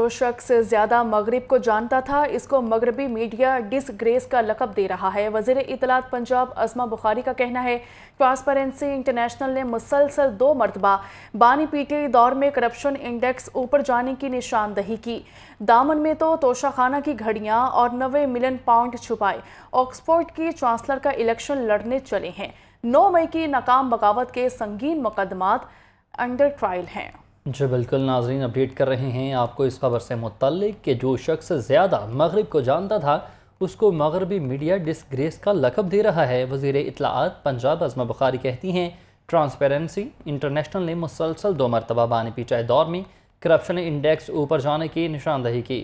जो शख्स ज्यादा मगरब को जानता था इसको मगरबी मीडिया डिसग्रेस का लकब दे रहा है वजीर इतलात पंजाब अजमा बुखारी का कहना है ट्रांसपेरेंसी इंटरनेशनल ने मुसलसल दो मरतबा बानी पीटी दौर में करप्शन इंडेक्स ऊपर जाने की निशानदही की दामन में तो तोशाखाना की घड़ियाँ और नबे मिलियन पाउंड छुपाए ऑक्सफोर्ड की चांसलर का इलेक्शन लड़ने चले हैं नौ मई की नाकाम बगावत के संगीन मुकदमात अंडर ट्रायल हैं जी बिल्कुल नाजरीन अपडेट कर रहे हैं आपको इस खबर से मुतल कि जो शख्स ज़्यादा मगरब को जानता था उसको मगरबी मीडिया डिसग्रेस का लकब दे रहा है वजीर इतलात पंजाब अजमा बुखारी कहती हैं ट्रांसपेरेंसी इंटरनेशनल ने मुसलसल दो मरतबा बानी पीचाए दौर में करप्शन इंडेक्स ऊपर जाने की निशानदही की